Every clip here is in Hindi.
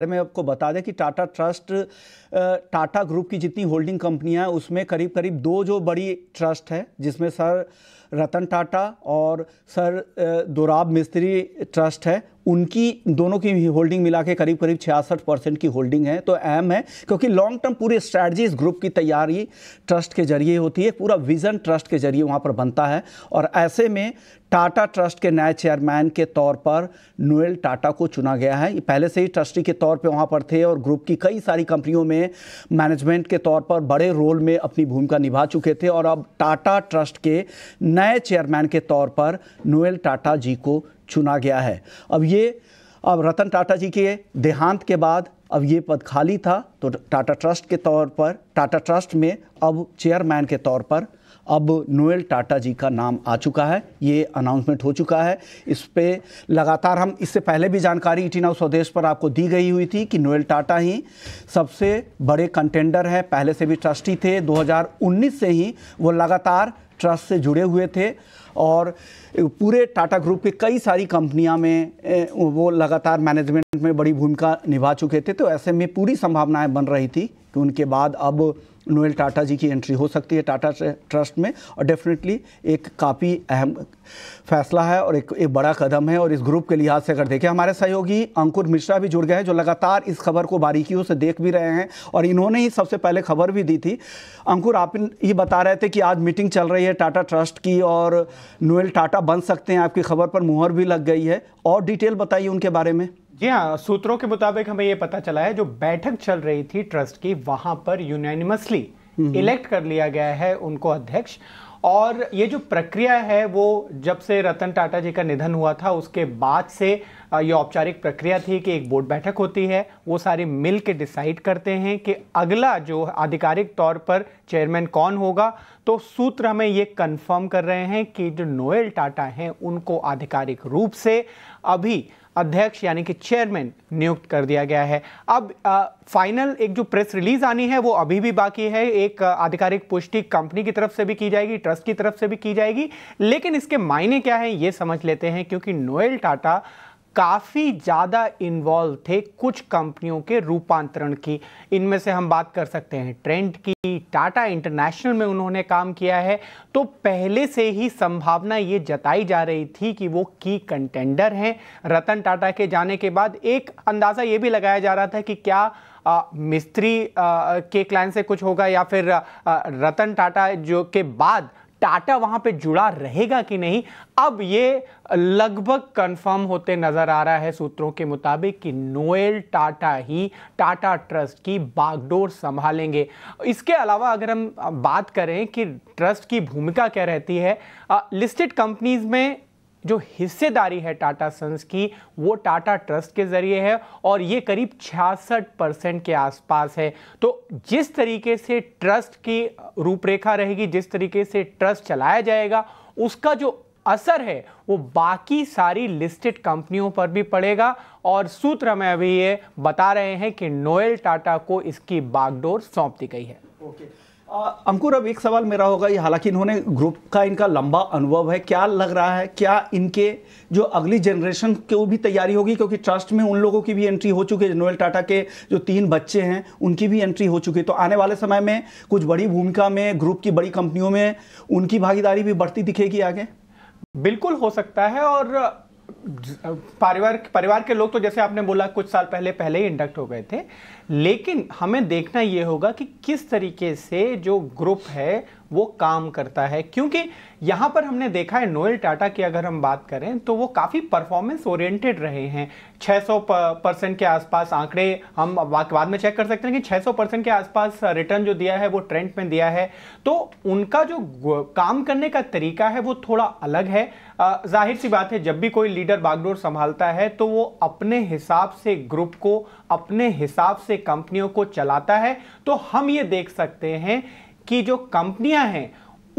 तो मैं आपको बता दें कि टाटा ट्रस्ट टाटा ग्रुप की जितनी होल्डिंग कंपनियां हैं उसमें करीब करीब दो जो बड़ी ट्रस्ट है जिसमें सर रतन टाटा और सर दोराब मिस्त्री ट्रस्ट है उनकी दोनों की होल्डिंग मिला के करीब करीब छियासठ परसेंट की होल्डिंग है तो अहम है क्योंकि लॉन्ग टर्म पूरी स्ट्रैटी इस ग्रुप की तैयारी ट्रस्ट के जरिए होती है पूरा विजन ट्रस्ट के जरिए वहाँ पर बनता है और ऐसे में टाटा ट्रस्ट के नए चेयरमैन के तौर पर नोएल टाटा को चुना गया है पहले से ही ट्रस्टी के तौर पर वहाँ पर थे और ग्रुप की कई सारी कंपनियों में मैनेजमेंट के तौर पर बड़े रोल में अपनी भूमिका निभा चुके थे और अब टाटा ट्रस्ट के नए चेयरमैन के तौर पर नोएल टाटा जी को चुना गया है अब ये अब रतन टाटा जी के देहांत के बाद अब ये पद खाली था तो टाटा ट्रस्ट के तौर पर टाटा ट्रस्ट में अब चेयरमैन के तौर पर अब नोएल टाटा जी का नाम आ चुका है ये अनाउंसमेंट हो चुका है इस पर लगातार हम इससे पहले भी जानकारी इटी नाउ स्वदेश पर आपको दी गई हुई थी कि नोएल टाटा ही सबसे बड़े कंटेंडर हैं पहले से भी ट्रस्टी थे 2019 से ही वो लगातार ट्रस्ट से जुड़े हुए थे और पूरे टाटा ग्रुप के कई सारी कंपनियां में वो लगातार मैनेजमेंट में बड़ी भूमिका निभा चुके थे तो ऐसे में पूरी संभावनाएं बन रही थी कि उनके बाद अब नोएल टाटा जी की एंट्री हो सकती है टाटा ट्रस्ट में और डेफिनेटली एक काफ़ी अहम फैसला है और एक एक बड़ा कदम है और इस ग्रुप के लिहाज से अगर देखें हमारे सहयोगी अंकुर मिश्रा भी जुड़ गए हैं जो लगातार इस खबर को बारीकियों से देख भी रहे हैं और इन्होंने ही सबसे पहले खबर भी दी थी अंकुर आप ये बता रहे थे कि आज मीटिंग चल रही है टाटा ट्रस्ट की और नोएल टाटा बन सकते हैं आपकी खबर पर मुहर भी लग गई है और डिटेल बताइए उनके बारे में जी हाँ सूत्रों के मुताबिक हमें ये पता चला है जो बैठक चल रही थी ट्रस्ट की वहां पर यूनानिमसली हम्म। इलेक्ट कर लिया गया है उनको अध्यक्ष और ये जो प्रक्रिया है वो जब से रतन टाटा जी का निधन हुआ था उसके बाद से ये औपचारिक प्रक्रिया थी कि एक बोर्ड बैठक होती है वो सारे मिल के डिसाइड करते हैं कि अगला जो आधिकारिक तौर पर चेयरमैन कौन होगा तो सूत्र हमें ये कंफर्म कर रहे हैं कि जो नोएल टाटा हैं उनको आधिकारिक रूप से अभी अध्यक्ष यानी कि चेयरमैन नियुक्त कर दिया गया है अब आ, फाइनल एक जो प्रेस रिलीज आनी है वो अभी भी बाकी है एक आधिकारिक पुष्टि कंपनी की तरफ से भी की जाएगी ट्रस्ट की तरफ से भी की जाएगी लेकिन इसके मायने क्या है ये समझ लेते हैं क्योंकि नोएल टाटा काफ़ी ज़्यादा इन्वॉल्व थे कुछ कंपनियों के रूपांतरण की इनमें से हम बात कर सकते हैं ट्रेंड की टाटा इंटरनेशनल में उन्होंने काम किया है तो पहले से ही संभावना ये जताई जा रही थी कि वो की कंटेंडर हैं रतन टाटा के जाने के बाद एक अंदाज़ा ये भी लगाया जा रहा था कि क्या आ, मिस्त्री आ, के क्लाइंट से कुछ होगा या फिर आ, रतन टाटा जो के बाद टाटा वहां पे जुड़ा रहेगा कि नहीं अब ये लगभग कंफर्म होते नजर आ रहा है सूत्रों के मुताबिक कि नोएल टाटा ही टाटा ट्रस्ट की बागडोर संभालेंगे इसके अलावा अगर हम बात करें कि ट्रस्ट की भूमिका क्या रहती है लिस्टेड कंपनीज में जो हिस्सेदारी है टाटा सन्स की वो टाटा ट्रस्ट के ज़रिए है और ये करीब 66 परसेंट के आसपास है तो जिस तरीके से ट्रस्ट की रूपरेखा रहेगी जिस तरीके से ट्रस्ट चलाया जाएगा उसका जो असर है वो बाकी सारी लिस्टेड कंपनियों पर भी पड़ेगा और सूत्र में अभी ये बता रहे हैं कि नोएल टाटा को इसकी बागडोर सौंप दी गई है ओके okay. अंकुर अब एक सवाल मेरा होगा हालांकि इन्होंने ग्रुप का इनका लंबा अनुभव है क्या लग रहा है क्या इनके जो अगली जनरेशन वो भी तैयारी होगी क्योंकि ट्रस्ट में उन लोगों की भी एंट्री हो चुकी है नोएल टाटा के जो तीन बच्चे हैं उनकी भी एंट्री हो चुकी है तो आने वाले समय में कुछ बड़ी भूमिका में ग्रुप की बड़ी कंपनियों में उनकी भागीदारी भी बढ़ती दिखेगी आगे बिल्कुल हो सकता है और परिवार परिवार के लोग तो जैसे आपने बोला कुछ साल पहले पहले ही इंडक्ट हो गए थे लेकिन हमें देखना ये होगा कि किस तरीके से जो ग्रुप है वो काम करता है क्योंकि यहाँ पर हमने देखा है नोएल टाटा की अगर हम बात करें तो वो काफ़ी परफॉर्मेंस ओरिएंटेड रहे हैं 600 परसेंट के आसपास आंकड़े हम बाद में चेक कर सकते हैं कि 600 परसेंट के आसपास रिटर्न जो दिया है वो ट्रेंड में दिया है तो उनका जो काम करने का तरीका है वो थोड़ा अलग है जाहिर सी बात है जब भी कोई लीडर बागडोर संभालता है तो वो अपने हिसाब से ग्रुप को अपने हिसाब से कंपनियों को चलाता है तो हम ये देख सकते हैं कि जो कंपनियां हैं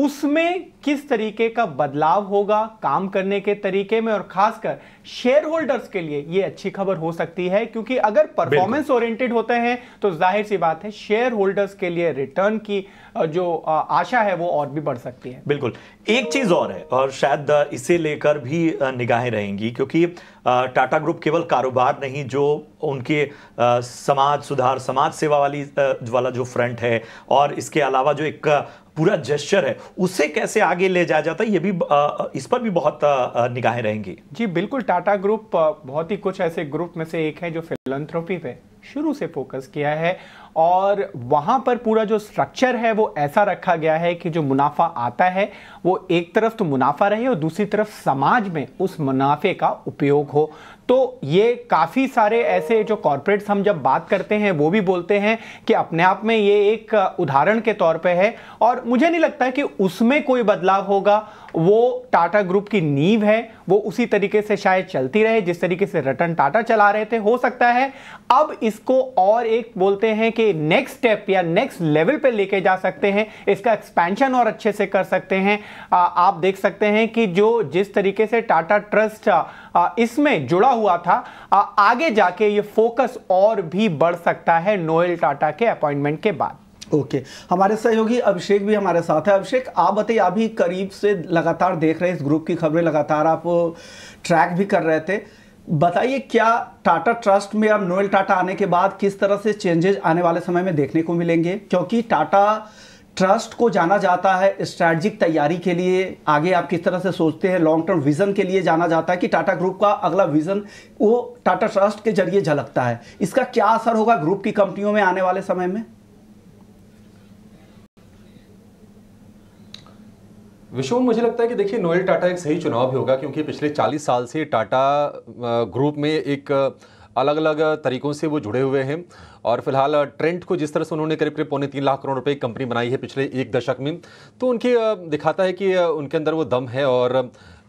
उसमें किस तरीके का बदलाव होगा काम करने के तरीके में और खासकर शेयर होल्डर्स के लिए ये अच्छी खबर हो सकती है क्योंकि अगर परफॉर्मेंस ओरिएंटेड होते हैं तो जाहिर सी बात है शेयर होल्डर्स के लिए रिटर्न की जो आशा है वो और भी बढ़ सकती है बिल्कुल एक चीज़ और है और शायद इसे लेकर भी निगाहें रहेंगी क्योंकि टाटा ग्रुप केवल कारोबार नहीं जो उनके समाज सुधार समाज सेवा वाली वाला जो फ्रंट है और इसके अलावा जो एक पूरा जेस्चर है उसे कैसे आगे ले जाया जाता है ये भी इस पर भी बहुत निगाहें रहेंगी जी बिल्कुल टाटा ग्रुप बहुत ही कुछ ऐसे ग्रुप में से एक है जो फिलंथ्रोपी पे शुरू से फोकस किया है और वहाँ पर पूरा जो स्ट्रक्चर है वो ऐसा रखा गया है कि जो मुनाफा आता है वो एक तरफ तो मुनाफा रहे और दूसरी तरफ समाज में उस मुनाफे का उपयोग हो तो ये काफ़ी सारे ऐसे जो कॉरपोरेट्स हम जब बात करते हैं वो भी बोलते हैं कि अपने आप में ये एक उदाहरण के तौर पे है और मुझे नहीं लगता कि उसमें कोई बदलाव होगा वो टाटा ग्रुप की नींव है वो उसी तरीके से शायद चलती रहे जिस तरीके से रतन टाटा चला रहे थे हो सकता है अब इसको और एक बोलते हैं कि नेक्स्ट स्टेप या नेक्स्ट लेवल पे लेके जा सकते हैं इसका एक्सपेंशन और अच्छे से कर सकते हैं आ, आप देख सकते हैं कि जो जिस तरीके से टाटा ट्रस्ट इसमें जुड़ा हुआ था आ, आगे जाके ये फोकस और भी बढ़ सकता है नोएल टाटा के अपॉइंटमेंट के बाद ओके okay. हमारे सहयोगी अभिषेक भी हमारे साथ है अभिषेक आप बताइए आप भी करीब से लगातार देख रहे हैं इस ग्रुप की खबरें लगातार आप ट्रैक भी कर रहे थे बताइए क्या टाटा ट्रस्ट में अब नोएल टाटा आने के बाद किस तरह से चेंजेज आने वाले समय में देखने को मिलेंगे क्योंकि टाटा ट्रस्ट को जाना जाता है स्ट्रैटेजिक तैयारी के लिए आगे आप किस तरह से सोचते हैं लॉन्ग टर्म विजन के लिए जाना जाता है कि टाटा ग्रुप का अगला विजन वो टाटा ट्रस्ट के जरिए झलकता है इसका क्या असर होगा ग्रुप की कंपनियों में आने वाले समय में विशोम मुझे लगता है कि देखिए नोएल टाटा एक सही चुनाव भी होगा क्योंकि पिछले 40 साल से टाटा ग्रुप में एक अलग अलग तरीकों से वो जुड़े हुए हैं और फिलहाल ट्रेंड को जिस तरह से उन्होंने करीब करीब पौने तीन लाख करोड़ रुपए की कंपनी बनाई है पिछले एक दशक में तो उनके दिखाता है कि उनके अंदर वो दम है और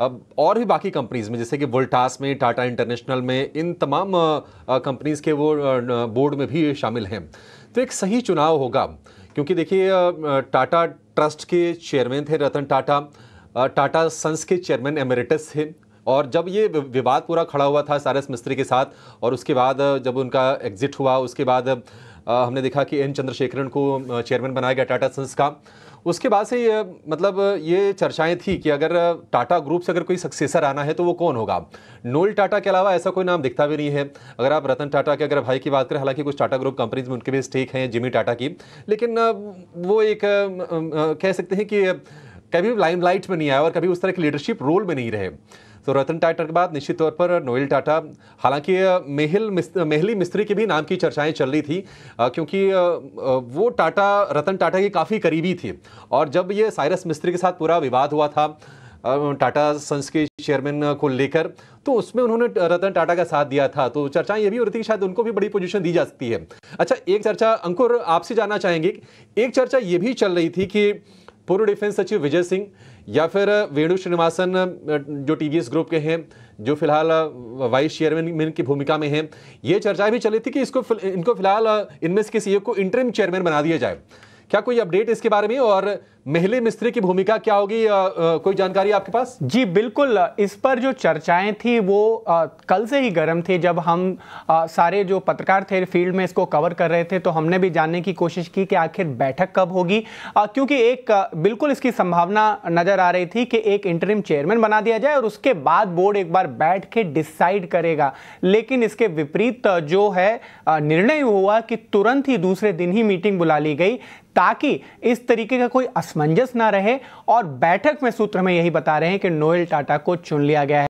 अब और भी बाकी कंपनीज में जैसे कि वोल्टास में टाटा इंटरनेशनल में इन तमाम कंपनीज़ के वो बोर्ड में भी शामिल हैं तो एक सही चुनाव होगा क्योंकि देखिए टाटा ट्रस्ट के चेयरमैन थे रतन टाटा टाटा सन्स के चेयरमैन एमेरिटस थे और जब ये विवाद पूरा खड़ा हुआ था सारस मिस्त्री के साथ और उसके बाद जब उनका एग्ज़िट हुआ उसके बाद हमने देखा कि एन चंद्रशेखरन को चेयरमैन बनाया गया टाटा सन्स का उसके बाद से ये मतलब ये चर्चाएं थी कि अगर टाटा ग्रुप से अगर कोई सक्सेसर आना है तो वो कौन होगा नोल टाटा के अलावा ऐसा कोई नाम दिखता भी नहीं है अगर आप रतन टाटा के अगर भाई की बात करें हालांकि कुछ टाटा ग्रुप कंपनीज में उनके भी स्टेक हैं जिमी टाटा की लेकिन वो एक कह सकते हैं कि कभी लाइमलाइट में नहीं आया और कभी उस तरह के लीडरशिप रोल में नहीं रहे तो रतन टाटा के बाद निश्चित तौर पर नोएल टाटा हालांकि मेहिल मेहली मिस्त्री के भी नाम की चर्चाएं चल रही थी क्योंकि वो टाटा रतन टाटा के काफ़ी करीबी थी और जब ये साइरस मिस्त्री के साथ पूरा विवाद हुआ था टाटा सन्स के चेयरमैन को लेकर तो उसमें उन्होंने रतन टाटा का साथ दिया था तो चर्चाएं ये भी हो रही थी कि शायद उनको भी बड़ी पोजीशन दी जा सकती है अच्छा एक चर्चा अंकुर आपसे जानना चाहेंगे एक चर्चा ये भी चल रही थी कि पूर्व डिफेंस सचिव विजय सिंह या फिर वेणु श्रीनिवासन जो टीवीएस ग्रुप के हैं जो फिलहाल वाइस चेयरमैन की भूमिका में हैं ये चर्चाएं भी चली थी कि इसको इनको फिलहाल इनमें से किसी एक को इंटरिम चेयरमैन बना दिया जाए क्या कोई अपडेट इसके बारे में और मेहले मिस्त्री की भूमिका क्या होगी कोई जानकारी आपके पास जी बिल्कुल इस पर जो चर्चाएं थी वो आ, कल से ही गर्म थी जब हम आ, सारे जो पत्रकार थे फील्ड में इसको कवर कर रहे थे तो हमने भी जानने की कोशिश की कि आखिर बैठक कब होगी क्योंकि एक आ, बिल्कुल इसकी संभावना नज़र आ रही थी कि एक इंटरिम चेयरमैन बना दिया जाए और उसके बाद बोर्ड एक बार बैठ के डिसाइड करेगा लेकिन इसके विपरीत जो है निर्णय हुआ कि तुरंत ही दूसरे दिन ही मीटिंग बुला ली गई ताकि इस तरीके का कोई असमंजस ना रहे और बैठक में सूत्र में यही बता रहे हैं कि नोएल टाटा को चुन लिया गया है